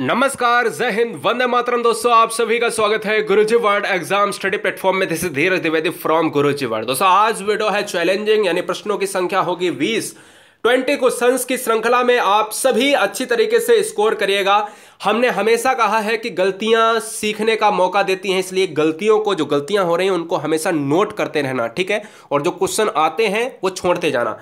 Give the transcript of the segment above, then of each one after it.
नमस्कार जय हिंद वंदे मातरम दोस्तों आप सभी का स्वागत है Guruji world exam study platform में this is Dheeraj Dwivedi from Guruji world दोस्तों आज वीडियो है चैलेंजिंग यानी प्रश्नों की संख्या होगी 20 20 क्वेश्चंस की श्रृंखला में आप सभी अच्छी तरीके से स्कोर करिएगा हमने हमेशा कहा है कि गलतियां सीखने का मौका देती हैं इसलिए गलतियों को जो गलतियां हो रही हैं उनको हमेशा नोट करते रहना ठीक है और जो क्वेश्चन आते हैं वो छोड़ते जाना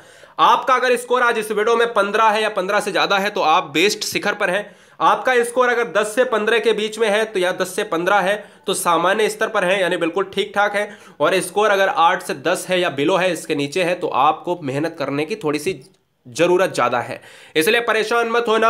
आपका अगर स्कोर आज इस वीडियो में पंद्रह है या पंद्रह से ज़्यादा है तो आप बेस्ट शिखर पर हैं आपका स्कोर अगर 10 से 15 के बीच में है तो या 10 से 15 है तो सामान्य स्तर पर है यानी बिल्कुल ठीक ठाक है और स्कोर अगर 8 से 10 है या बिलो है इसके नीचे है तो आपको मेहनत करने की थोड़ी सी ज़रूरत ज़्यादा है इसलिए परेशान मत होना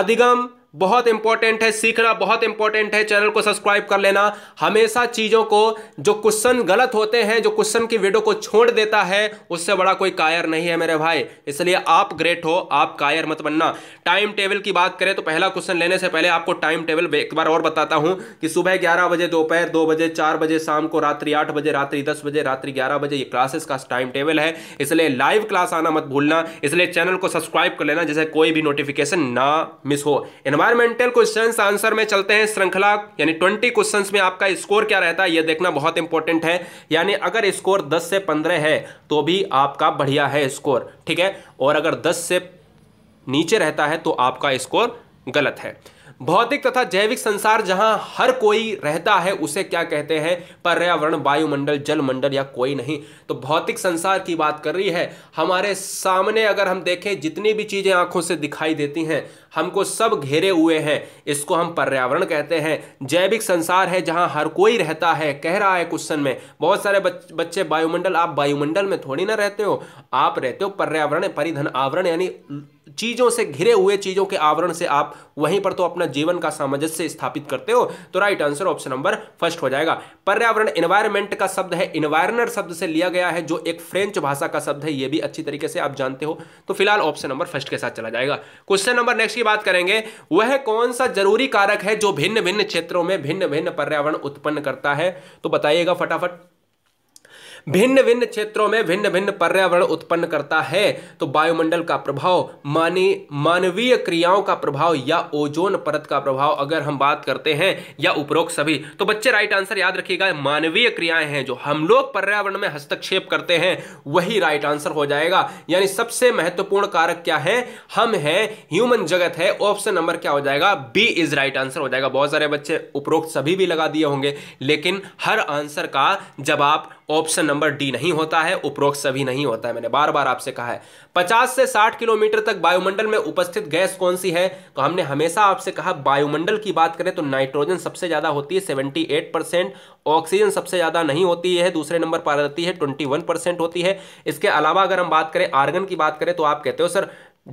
अधिगम बहुत इंपॉर्टेंट है सीखना बहुत इंपॉर्टेंट है चैनल को सब्सक्राइब कर लेना हमेशा चीज़ों को जो क्वेश्चन गलत होते हैं जो क्वेश्चन की वीडियो को छोड़ देता है उससे बड़ा कोई कायर नहीं है मेरे भाई इसलिए आप ग्रेट हो आप कायर मत बनना टाइम टेबल की बात करें तो पहला क्वेश्चन लेने से पहले आपको टाइम टेबल एक बार और बताता हूं कि सुबह ग्यारह बजे दोपहर दो बजे चार बजे शाम को रात्रि आठ बजे रात्रि दस बजे रात्रि ग्यारह बजे ये क्लासेस का टाइम टेबल है इसलिए लाइव क्लास आना मत भूलना इसलिए चैनल को सब्सक्राइब कर लेना जैसे कोई भी नोटिफिकेशन ना मिस हो इनवाइट एनवायरमेंटल क्वेश्चन आंसर में चलते हैं श्रृंखला यानी ट्वेंटी क्वेश्चन में आपका स्कोर क्या रहता है यह देखना बहुत इंपॉर्टेंट है यानी अगर स्कोर दस से पंद्रह है तो भी आपका बढ़िया है स्कोर ठीक है और अगर दस से नीचे रहता है तो आपका स्कोर गलत है भौतिक तथा जैविक संसार जहां हर कोई रहता है उसे क्या कहते हैं पर्यावरण वायुमंडल जलमंडल या कोई नहीं तो भौतिक संसार की बात कर रही है हमारे सामने अगर हम देखें जितनी भी चीज़ें आंखों से दिखाई देती हैं हमको सब घेरे हुए हैं इसको हम पर्यावरण कहते हैं जैविक संसार है जहां हर कोई रहता है कह रहा है क्वेश्चन में बहुत सारे बच्चे वायुमंडल आप वायुमंडल में थोड़ी ना रहते हो आप रहते हो पर्यावरण परिधन आवरण यानी चीज़ों से घिरे हुए चीज़ों के आवरण से आप वहीं पर तो अपना जीवन का सामंजस्य स्थापित करते हो तो right answer option number first हो जाएगा पर्यावरण इन्वायरमेंट का शब्द है इन्वायरनर शब्द से लिया गया है जो एक फ्रेंच भाषा का शब्द है यह भी अच्छी तरीके से आप जानते हो तो फिलहाल ऑप्शन नंबर फर्स्ट के साथ चला जाएगा क्वेश्चन नंबर नेक्स्ट की बात करेंगे वह कौन सा जरूरी कारक है जो भिन्न भिन्न क्षेत्रों में भिन्न भिन्न पर्यावरण उत्पन्न करता है तो बताइएगा फटाफट भिन्न भिन्न क्षेत्रों में भिन्न भिन्न पर्यावरण उत्पन्न करता है तो वायुमंडल का प्रभाव मानी मानवीय क्रियाओं का प्रभाव या ओजोन परत का प्रभाव अगर हम बात करते हैं या उपरोक्त सभी तो बच्चे राइट आंसर याद रखिएगा मानवीय क्रियाएं हैं जो हम लोग पर्यावरण में हस्तक्षेप करते हैं वही राइट आंसर हो जाएगा यानी सबसे महत्वपूर्ण कारक क्या है हम हैं ह्यूमन जगत है ऑप्शन नंबर क्या हो जाएगा बी इज राइट आंसर हो जाएगा बहुत सारे बच्चे उपरोक्त सभी भी लगा दिए होंगे लेकिन हर आंसर का जब आप ऑप्शन नंबर डी नहीं होता है उपरोक्त सभी नहीं होता है मैंने बार बार आपसे कहा है 50 से 60 किलोमीटर तक वायुमंडल में उपस्थित गैस कौन सी है तो हमने हमेशा आपसे कहा वायुमंडल की बात करें तो नाइट्रोजन सबसे ज़्यादा होती है 78 परसेंट ऑक्सीजन सबसे ज़्यादा नहीं होती है दूसरे नंबर पर रहती है 21 परसेंट होती है इसके अलावा अगर हम बात करें आर्गन की बात करें तो आप कहते हो सर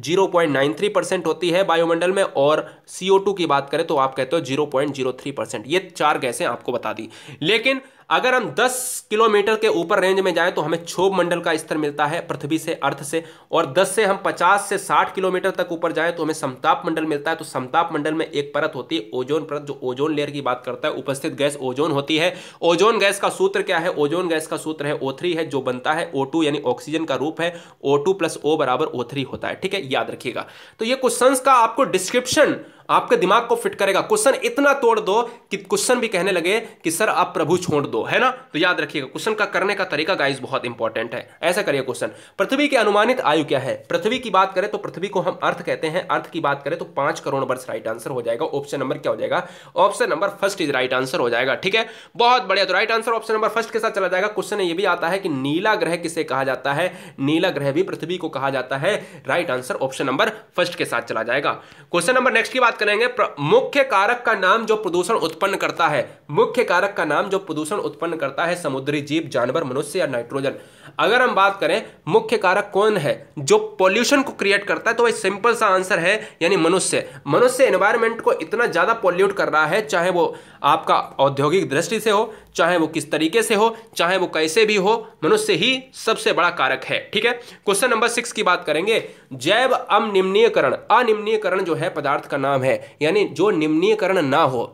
0.93 परसेंट होती है वायुमंडल में और CO2 की बात करें तो आप कहते हो 0.03 परसेंट ये चार गैसें आपको बता दी लेकिन अगर हम 10 किलोमीटर के ऊपर रेंज में जाएं तो हमें क्षोभ मंडल का स्तर मिलता है पृथ्वी से अर्थ से और 10 से हम 50 से 60 किलोमीटर तक ऊपर जाएं तो हमें समताप मंडल मिलता है तो समताप मंडल में एक परत होती है ओजोन परत जो ओजोन लेयर की बात करता है उपस्थित गैस ओजोन होती है ओजोन गैस का सूत्र क्या है ओजोन गैस का सूत्र है ओ है जो बनता है ओ यानी ऑक्सीजन का रूप है ओ टू प्लस ओ बराबर होता है ठीक है याद रखिएगा तो ये क्वेश्चन का आपको डिस्क्रिप्शन आपके दिमाग को फिट करेगा क्वेश्चन इतना तोड़ दो कि क्वेश्चन भी कहने लगे कि सर आप प्रभु छोड़ दो है ना तो याद रखिएगा क्वेश्चन का करने का तरीका गाइस बहुत इंपॉर्टेंट है ऐसा करिए क्वेश्चन पृथ्वी की अनुमानित आयु क्या है पृथ्वी की बात करें तो पृथ्वी को हम अर्थ कहते हैं अर्थ की बात करें तो पांच करोड़ वर्ष राइट आंसर हो जाएगा ऑप्शन नंबर क्या हो जाएगा option number first is right answer हो जाएगा ठीक है बहुत बढ़िया तो right answer option number first के साथ चला जाएगा क्वेश्चन ये भी आता है कि नीला ग्रह किसे कहा जाता है नीला ग्रह भी पृथ्वी को कहा जाता है right answer option number first के साथ चला जाएगा क्वेश्चन नंबर नेक्स्ट की बात बात करेंगे मुख्य कारक का नाम जो प्रदूषण उत्पन्न करता है मुख्य कारक का नाम जो प्रदूषण उत्पन्न करता है समुद्री जीव जानवर मनुष्य या नाइट्रोजन अगर हम बात करें मुख्य कारक कौन है जो पॉल्यूशन को क्रिएट करता है तो वही सिंपल सा आंसर है यानी मनुष्य मनुष्य एनवायरमेंट को इतना ज़्यादा पॉल्यूट कर रहा है चाहे वो आपका औद्योगिक दृष्टि से हो चाहे वो किस तरीके से हो चाहे वो कैसे भी हो मनुष्य ही सबसे बड़ा कारक है ठीक है क्वेश्चन नंबर सिक्स की बात करेंगे जैव अनिम्नीयकरण अनिम्नीयकरण जो है पदार्थ का नाम है यानी जो निम्नीयकरण ना हो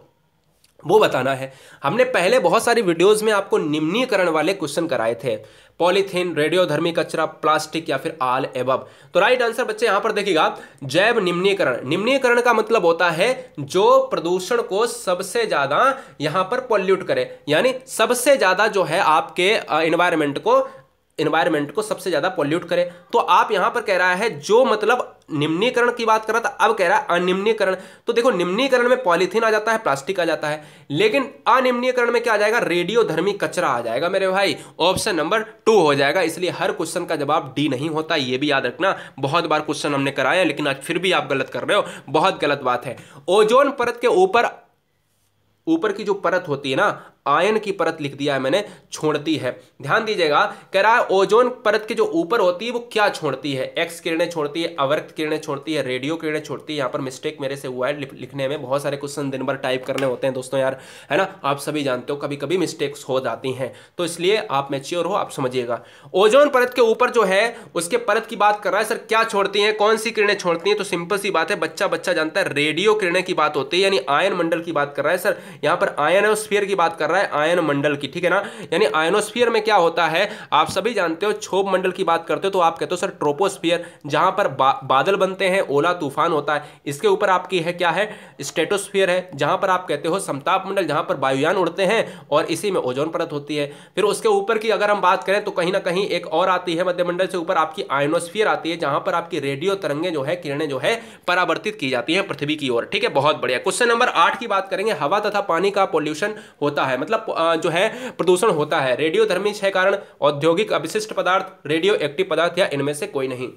वो बताना है हमने पहले बहुत सारी वीडियोस में आपको निम्नीकरण वाले क्वेश्चन कराए थे पॉलीथीन रेडियोधर्मी कचरा प्लास्टिक या फिर आल एबब तो राइट आंसर बच्चे यहां पर देखिएगा जैव निम्नीकरण निम्नीकरण का मतलब होता है जो प्रदूषण को सबसे ज्यादा यहां पर पॉल्यूट करे यानी सबसे ज्यादा जो है आपके इन्वायरमेंट को इन्वायरमेंट को सबसे ज़्यादा पॉल्यूट करे तो आप यहां पर कह रहा है जो मतलब निम्नीकरण की बात कर रहा था अब कह रहा है अनिम्नीकरण तो देखो निम्नीकरण में पॉलीथीन आ जाता है प्लास्टिक आ जाता है लेकिन अनिम्नीकरण में क्या आ जाएगा रेडियोधर्मी कचरा आ जाएगा मेरे भाई ऑप्शन नंबर टू हो जाएगा इसलिए हर क्वेश्चन का जवाब डी नहीं होता यह भी याद रखना बहुत बार क्वेश्चन हमने कराए लेकिन आज फिर भी आप गलत कर रहे हो बहुत गलत बात है ओजोन परत के ऊपर ऊपर की जो परत होती है ना आयन की परत लिख दिया है मैंने छोड़ती है ध्यान दीजिएगा कह रहा है ओजोन परत के जो ऊपर होती है वो क्या छोड़ती है एक्स किरणें छोड़ती है अवर्त किरणें छोड़ती है रेडियो किरणें छोड़ती है यहाँ पर मिस्टेक मेरे से हुआ है लिखने में बहुत सारे क्वेश्चन दिन भर टाइप करने होते हैं दोस्तों यार है ना आप सभी जानते हो कभी कभी मिस्टेक्स हो जाती हैं तो इसलिए आप मेच्योर हो आप समझिएगा ओजोन परत के ऊपर जो है उसके परत की बात कर रहा है सर क्या छोड़ती है कौन सी किरणें छोड़ती हैं तो सिंपल सी बात है बच्चा बच्चा जानता है रेडियो किरणें की बात होती है यानी आयन मंडल की बात कर रहा है सर यहाँ पर आयन और स्फीयर की बात कर रहा है रहा है आयन मंडल की ठीक है ना यानी आयनोस्फियर में क्या होता है आप सभी जानते हो छोप मंडल की बात करते हो तो आप कहते हो सर ट्रोपोस्फियर जहां पर बा, बादल बनते हैं ओला तूफान होता है इसके ऊपर आपकी है क्या है स्टेटोस्फियर है जहां पर आप कहते हो समताप मंडल जहां पर वायुयान उड़ते हैं और इसी में ओजोन परत होती है फिर उसके ऊपर की अगर हम बात करें तो कहीं ना कहीं एक और आती है मध्यमंडल से ऊपर आपकी आयनोस्फियर आती है जहां पर आपकी रेडियो तरंगे जो है किरणें जो है परावर्तित की जाती है पृथ्वी की ओर ठीक है बहुत बढ़िया क्वेश्चन नंबर आठ की बात करेंगे हवा तथा पानी का पॉल्यूशन होता है है मतलब जो है प्रदूषण होता है रेडियोधर्मी छह कारण औद्योगिक अविशिष्ट पदार्थ रेडियो एक्टिव पदार्थ या इनमें से कोई नहीं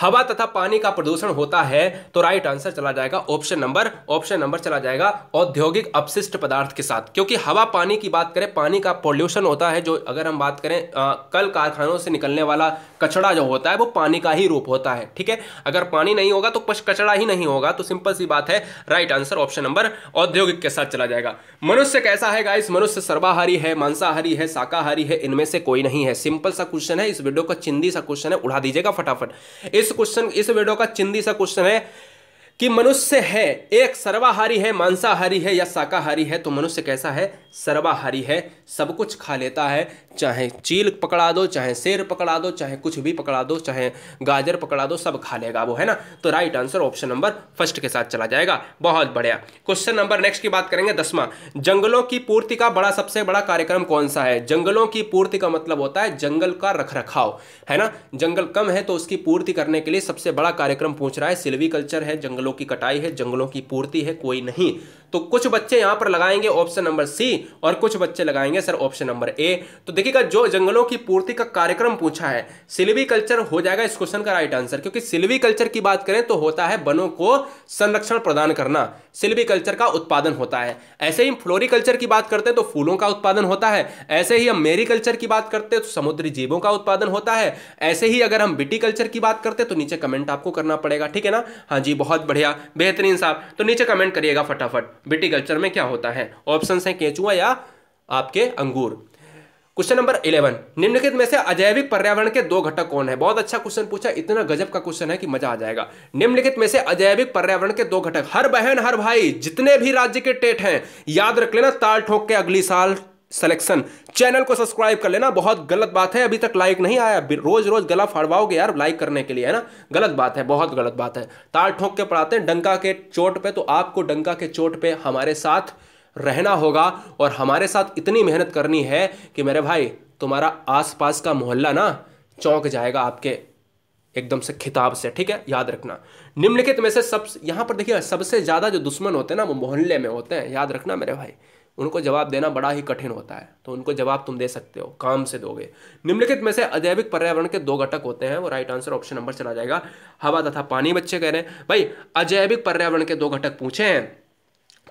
हवा तथा पानी का प्रदूषण होता है तो राइट आंसर चला जाएगा ऑप्शन नंबर ऑप्शन नंबर चला जाएगा औद्योगिक अपशिष्ट पदार्थ के साथ क्योंकि हवा पानी की बात करें पानी का पॉल्यूशन होता है जो अगर हम बात करें आ, कल कारखानों से निकलने वाला कचड़ा जो होता है वो पानी का ही रूप होता है ठीक है अगर पानी नहीं होगा तो कचड़ा ही नहीं होगा तो सिंपल सी बात है राइट आंसर ऑप्शन नंबर औद्योगिक के साथ चला जाएगा मनुष्य कैसा है गाइस मनुष्य सर्वाहारी है मांसाहारी है शाकाहारी है इनमें से कोई नहीं है सिंपल सा क्वेश्चन है इस वीडियो का चिंदी सा क्वेश्चन है उड़ा दीजिएगा फटाफट इस क्वेश्चन इस वीडियो का चिंदी सा क्वेश्चन है कि मनुष्य है एक सर्वाहारी है मांसाहारी है या शाकाहारी है तो मनुष्य कैसा है सर्वाहारी है सब कुछ खा लेता है चाहे चील पकड़ा दो चाहे शेर पकड़ा दो चाहे कुछ भी पकड़ा दो चाहे गाजर पकड़ा दो सब खा लेगा वो है ना तो right answer option number first के साथ चला जाएगा बहुत बढ़िया क्वेश्चन नंबर नेक्स्ट की बात करेंगे दसवां जंगलों की पूर्ति का बड़ा सबसे बड़ा कार्यक्रम कौन सा है जंगलों की पूर्ति का मतलब होता है जंगल का रख रखाव है ना जंगल कम है तो उसकी पूर्ति करने के लिए सबसे बड़ा कार्यक्रम पूछ रहा है कल्चर है जंगलों की कटाई है जंगलों की पूर्ति है कोई नहीं तो कुछ बच्चे यहां पर लगाएंगे ऑप्शन नंबर सी और कुछ बच्चे लगाएंगे सर ऑप्शन नंबर ए तो देखिएगा जो जंगलों की पूर्ति का कार्यक्रम पूछा है सिल्वी कल्चर हो जाएगा इस क्वेश्चन का राइट आंसर क्योंकि सिल्वी कल्चर की बात करें तो होता है वनों को संरक्षण प्रदान करना सिल्वी कल्चर का उत्पादन होता है ऐसे ही फ्लोरी कल्चर की बात करते हैं तो फूलों का उत्पादन होता है ऐसे ही हम मेरी कल्चर की बात करते हैं तो समुद्री जीवों का उत्पादन होता है ऐसे ही अगर हम बिटी कल्चर की बात करते हैं तो नीचे कमेंट आपको करना पड़ेगा ठीक है ना हाँ जी बहुत बढ़िया बेहतरीन साहब तो नीचे कमेंट करिएगा फटाफट विटिकल्चर में क्या होता है ऑप्शन है केचुआ या आपके अंगूर क्वेश्चन नंबर इलेवन निम्नलिखित में से अजैविक पर्यावरण के दो घटक कौन है बहुत अच्छा क्वेश्चन पूछा इतना गजब का क्वेश्चन है कि मजा आ जाएगा निम्नलिखित में से अजैविक पर्यावरण के दो घटक हर बहन हर भाई जितने भी राज्य के टेट हैं याद रख लेना ताल ठोक के अगली साल सिलेक्शन चैनल को सब्सक्राइब कर लेना बहुत गलत बात है अभी तक लाइक नहीं आया रोज रोज गला फड़वाओगे यार लाइक करने के लिए है ना गलत बात है बहुत गलत बात है ताल ठोंक के पढ़ाते हैं डंका के चोट पे तो आपको डंका के चोट पे हमारे साथ रहना होगा और हमारे साथ इतनी मेहनत करनी है कि मेरे भाई तुम्हारा आसपास का मोहल्ला ना चौंक जाएगा आपके एकदम से खिताब से ठीक है याद रखना निम्नलिखित में से सब यहाँ पर देखिए सबसे ज़्यादा जो दुश्मन होते हैं ना वो मोहल्ले में होते हैं याद रखना मेरे भाई उनको जवाब देना बड़ा ही कठिन होता है तो उनको जवाब तुम दे सकते हो काम से दोगे निम्नलिखित में से अजैविक पर्यावरण के दो घटक होते हैं वो राइट आंसर ऑप्शन नंबर चला जाएगा हवा तथा पानी बच्चे कह रहे हैं भाई अजैविक पर्यावरण के दो घटक पूछे हैं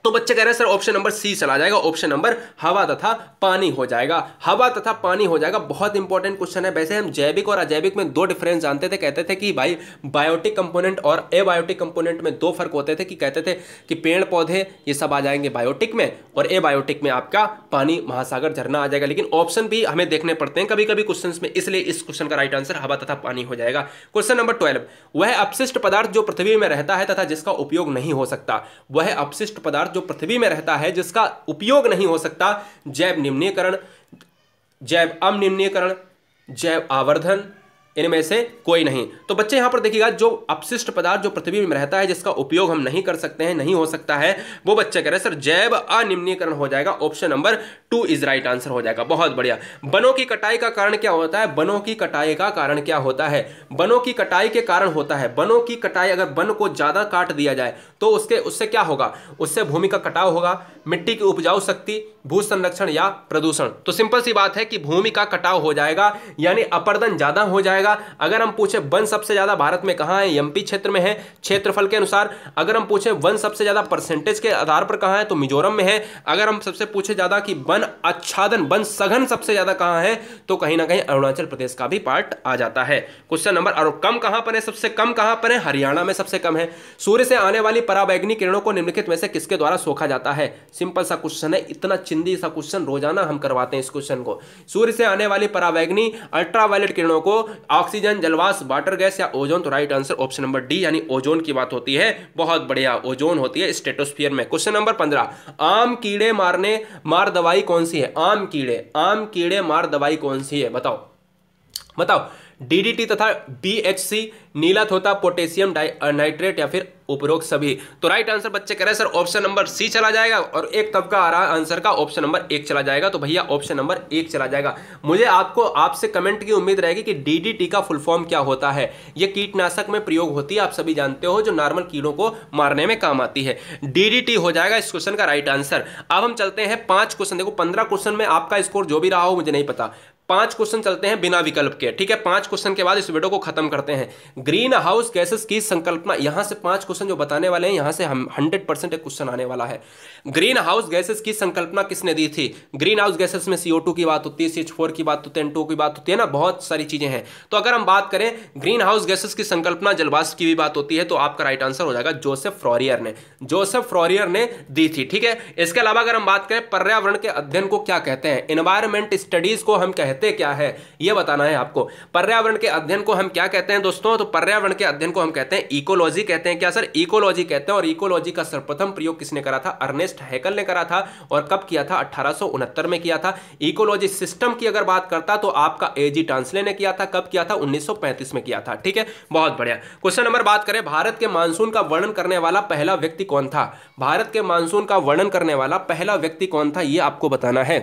तो बच्चे कह रहे हैं सर ऑप्शन नंबर सी चला जाएगा ऑप्शन नंबर हवा तथा पानी हो जाएगा हवा तथा पानी हो जाएगा बहुत इंपॉर्टेंट क्वेश्चन है वैसे हम जैविक और अजैविक में दो डिफरेंस जानते थे कहते थे कि भाई बायोटिक कंपोनेंट और एबायोटिक कंपोनेंट में दो फर्क होते थे कि कहते थे कि पेड़ पौधे ये सब आ जाएंगे बायोटिक में और एबायोटिक में आपका पानी महासागर झरना आ जाएगा लेकिन ऑप्शन भी हमें देखने पड़ते हैं कभी कभी क्वेश्चन में इसलिए इस क्वेश्चन का राइट आंसर हवा तथा पानी हो जाएगा क्वेश्चन नंबर ट्वेल्व वह अपशिष्ट पदार्थ जो पृथ्वी में रहता है तथा जिसका उपयोग नहीं हो सकता वह अपशिष्ट पदार्थ पदार्थ जो पृथ्वी में रहता है जिसका उपयोग नहीं हो सकता जैव निम्नीकरण जैव अमनिम्नीकरण जैव आवर्धन इनमें से कोई नहीं तो बच्चे यहां पर देखिएगा जो अपशिष्ट पदार्थ जो पृथ्वी में रहता है जिसका उपयोग हम नहीं कर सकते हैं नहीं हो सकता है वो बच्चे कह रहे सर जैव अनिम्नीकरण हो जाएगा option number two is right answer हो जाएगा बहुत बढ़िया बनों की कटाई का कारण क्या होता है बनों की कटाई का कारण क्या होता है बनों की कटाई के कारण होता है बनों की कटाई अगर वन को ज्यादा काट दिया जाए तो उसके उससे क्या होगा उससे भूमि का कटाव होगा मिट्टी की उपजाऊ शक्ति भू संरक्षण या प्रदूषण तो सिंपल सी बात है कि भूमि का कटाव हो जाएगा यानी अपरदन ज्यादा हो जाएगा जाएगा अगर हम पूछे वन सबसे ज्यादा भारत में कहाँ है एमपी क्षेत्र में है क्षेत्रफल के अनुसार अगर हम पूछे वन सबसे ज्यादा परसेंटेज के आधार पर कहाँ है तो मिजोरम में है अगर हम सबसे पूछे ज्यादा कि वन आच्छादन वन सघन सबसे ज्यादा कहाँ है तो कहीं ना कहीं अरुणाचल प्रदेश का भी पार्ट आ जाता है क्वेश्चन नंबर और कम कहां पर है सबसे कम कहां पर है हरियाणा में सबसे कम है सूर्य से आने वाली पराबैग्नि किरणों को निम्नलिखित में से किसके द्वारा सोखा जाता है सिंपल सा क्वेश्चन है इतना चिंदी सा क्वेश्चन रोजाना हम करवाते हैं इस क्वेश्चन को सूर्य से आने वाली पराबैग्नि अल्ट्रावायलेट किरणों को ऑक्सीजन जलवास वाटर गैस या ओजोन तो right answer option number D यानी ओजोन की बात होती है बहुत बढ़िया ओजोन होती है स्टेटोस्फियर में क्वेश्चन नंबर पंद्रह आम कीड़े मारने मार दवाई कौन सी है आम कीड़े आम कीड़े मार दवाई कौन सी है बताओ बताओ डीडीटी तथा बीएचसी नीला थोता पोटेशियम नाइट्रेट या फिर उपरोक्त सभी तो राइट आंसर बच्चे कह रहे हैं सर ऑप्शन नंबर सी चला जाएगा और एक तबका आ रहा आंसर का ऑप्शन नंबर एक चला जाएगा तो भैया ऑप्शन नंबर एक चला जाएगा मुझे आपको आपसे कमेंट की उम्मीद रहेगी कि डीडीटी का फुल फॉर्म क्या होता है ये कीटनाशक में प्रयोग होती है आप सभी जानते हो जो नॉर्मल कीड़ों को मारने में काम आती है डीडीटी हो जाएगा इस क्वेश्चन का राइट आंसर अब हम चलते हैं पांच क्वेश्चन देखो पंद्रह क्वेश्चन में आपका स्कोर जो भी रहा हो मुझे नहीं पता पांच क्वेश्चन चलते हैं बिना विकल्प के ठीक है पांच क्वेश्चन के बाद इस वीडियो को खत्म करते हैं ग्रीन हाउस गैसेस की संकल्पना यहां से पांच क्वेश्चन जो बताने वाले हैं यहां से हम हंड्रेड परसेंट एक क्वेश्चन आने वाला है ग्रीन हाउस गैसेस की संकल्पना किसने दी थी ग्रीन हाउस गैसेस में सीओ की बात होती है सी की बात होती है की बात होती है ना बहुत सारी चीजें हैं तो अगर हम बात करें ग्रीन हाउस गैसेस की संकल्पना जलवास की भी बात होती है तो आपका राइट आंसर हो जाएगा जोसेफ फ्रॉरियर ने जोसेफ फ्रॉरियर ने दी थी ठीक है इसके अलावा अगर हम बात करें पर्यावरण के अध्ययन को क्या कहते हैं एनवायरमेंट स्टडीज को हम कहते कहते क्या है यह बताना है आपको पर्यावरण के अध्ययन को हम क्या कहते हैं दोस्तों तो पर्यावरण के अध्ययन को हम कहते हैं इकोलॉजी कहते हैं क्या सर इकोलॉजी कहते हैं और इकोलॉजी का सर्वप्रथम प्रयोग किसने करा था अर्नेस्ट हैकल ने करा था और कब किया था अठारह में किया था इकोलॉजी सिस्टम की अगर बात करता तो आपका ए जी टांसले ने किया था कब किया था उन्नीस में किया था ठीक है बहुत बढ़िया क्वेश्चन नंबर बात करें भारत के मानसून का वर्णन करने वाला पहला व्यक्ति कौन था भारत के मानसून का वर्णन करने वाला पहला व्यक्ति कौन था यह आपको बताना है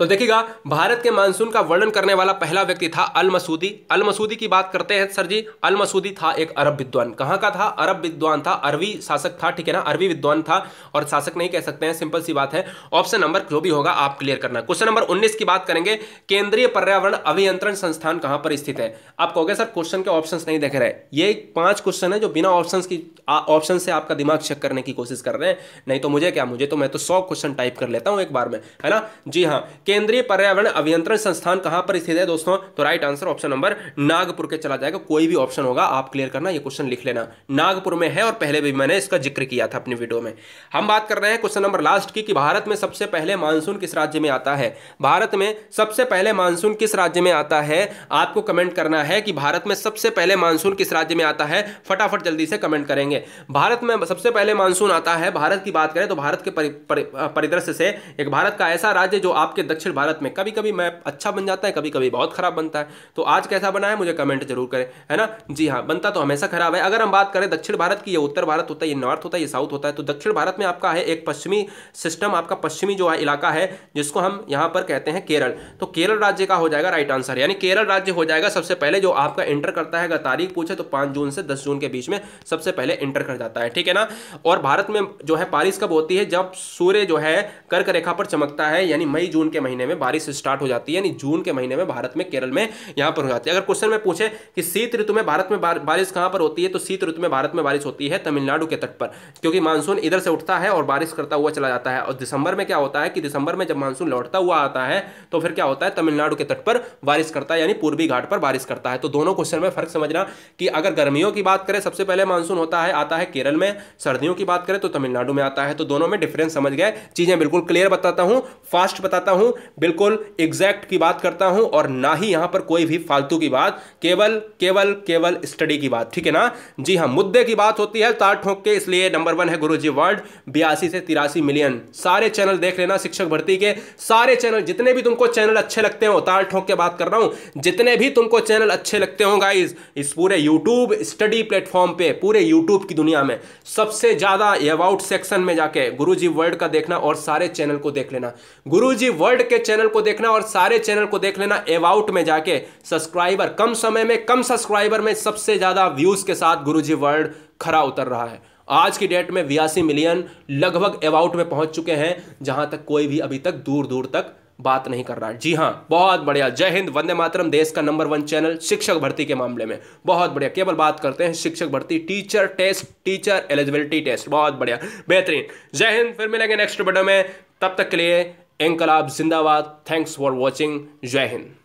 तो देखिएगा भारत के मानसून का वर्णन करने वाला पहला व्यक्ति था अल मसूदी अल मसूदी की बात करते हैं सर जी अल मसूदी था एक अरब विद्वान कहाँ का था अरब विद्वान था अरबी शासक था ठीक है ना अरबी विद्वान था और शासक नहीं कह सकते हैं सिंपल सी बात है ऑप्शन नंबर जो भी होगा आप क्लियर करना क्वेश्चन नंबर उन्नीस की बात करेंगे केंद्रीय पर्यावरण अभियंत्रण संस्थान कहां पर स्थित है आप कहोगे सर क्वेश्चन के ऑप्शन नहीं देख रहे ये पांच क्वेश्चन है जो बिना ऑप्शन की ऑप्शन से आपका दिमाग चेक करने की कोशिश कर रहे हैं नहीं तो मुझे क्या मुझे तो मैं तो सौ क्वेश्चन टाइप कर लेता हूं एक बार में है ना जी हाँ केंद्रीय पर्यावरण अभियंत्रण संस्थान कहां पर स्थित है दोस्तों तो right answer option number Nagpur के चला जाएगा कोई भी ऑप्शन होगा आप क्लियर करना यह क्वेश्चन लिख लेना नागपुर में है और पहले भी मैंने इसका जिक्र किया था अपनी वीडियो में हम बात कर रहे हैं क्वेश्चन नंबर लास्ट की कि भारत में सबसे पहले मानसून किस राज्य में आता है भारत में सबसे पहले मानसून किस राज्य में आता है आपको कमेंट करना है कि भारत में सबसे पहले मानसून किस राज्य में आता है फटाफट जल्दी से कमेंट करेंगे भारत में सबसे पहले मानसून आता है भारत की बात करें तो भारत के परिदृश्य से एक भारत का ऐसा राज्य जो आपके दक्षिण भारत में कभी कभी मैप अच्छा बन जाता है कभी कभी बहुत खराब बनता है तो आज कैसा बना है मुझे कमेंट जरूर करें है ना जी हाँ बनता तो हमेशा खराब है अगर हम बात करें दक्षिण भारत की ये उत्तर भारत होता है ये नॉर्थ होता है ये साउथ होता है तो दक्षिण भारत में आपका है एक पश्चिमी सिस्टम आपका पश्चिमी जो है इलाका है जिसको हम यहाँ पर कहते हैं केरल तो केरल राज्य का हो जाएगा राइट आंसर यानी केरल राज्य हो जाएगा सबसे पहले जो आपका इंटर करता है अगर तारीख पूछे तो पाँच जून से दस जून के बीच में सबसे पहले इंटर कर जाता है ठीक है ना और भारत में जो है बारिश कब होती है जब सूर्य जो है कर्क रेखा पर चमकता है यानी मई जून के महीने में बारिश स्टार्ट हो जाती है यानी जून के महीने में भारत में केरल में यहाँ पर हो जाती है अगर क्वेश्चन में पूछे कि शीत ऋतु में भारत में बारिश कहाँ पर होती है तो शीत ऋतु में भारत में बारिश होती है तमिलनाडु के तट पर क्योंकि मानसून इधर से उठता है और बारिश करता हुआ चला जाता है और दिसंबर में क्या होता है कि दिसंबर में जब मानसून लौटता हुआ आता है तो फिर क्या होता है तमिलनाडु के तट पर बारिश करता है यानी पूर्वी घाट पर बारिश करता है तो दोनों क्वेश्चन में फर्क समझना कि अगर गर्मियों की बात करें सबसे पहले मानसून होता है आता है केरल में सर्दियों की बात करें तो तमिलनाडु में आता है तो दोनों में डिफरेंस समझ गए चीजें बिल्कुल क्लियर बताता हूं फास्ट बताता हूं हूं बिल्कुल एग्जैक्ट की बात करता हूं और ना ही यहां पर कोई भी फालतू की बात केवल केवल केवल स्टडी की बात ठीक है ना जी हां मुद्दे की बात होती है तार ठोक के इसलिए नंबर वन है गुरु जी वर्ल्ड बयासी से तिरासी मिलियन सारे चैनल देख लेना शिक्षक भर्ती के सारे चैनल जितने भी तुमको चैनल अच्छे लगते हो तार ठोक के बात कर रहा हूं जितने भी तुमको चैनल अच्छे लगते हो गाइज इस पूरे यूट्यूब स्टडी प्लेटफॉर्म पे पूरे यूट्यूब की दुनिया में सबसे ज्यादा अबाउट सेक्शन में जाके गुरुजी वर्ल्ड का देखना और सारे चैनल को देख लेना गुरु वर्ल्ड रेड के चैनल को देखना और सारे चैनल को देख लेना एवाउट में जाके सब्सक्राइबर कम समय में कम सब्सक्राइबर में सबसे ज़्यादा व्यूज़ के साथ गुरुजी वर्ल्ड खरा उतर रहा है आज की डेट में बयासी मिलियन लगभग एवाउट में पहुंच चुके हैं जहां तक कोई भी अभी तक दूर दूर तक बात नहीं कर रहा है जी हाँ बहुत बढ़िया जय हिंद वंदे मातरम देश का नंबर वन चैनल शिक्षक भर्ती के मामले में बहुत बढ़िया केवल बात करते हैं शिक्षक भर्ती teacher test teacher eligibility test बहुत बढ़िया बेहतरीन जय हिंद फिर मिलेंगे नेक्स्ट वीडियो में तब तक के लिए इनकलाब जिंदाबाद थैंक्स फॉर वॉचिंग जय हिंद